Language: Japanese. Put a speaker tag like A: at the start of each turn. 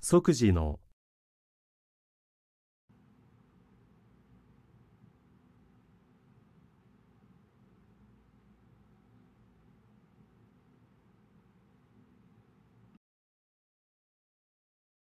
A: 即時の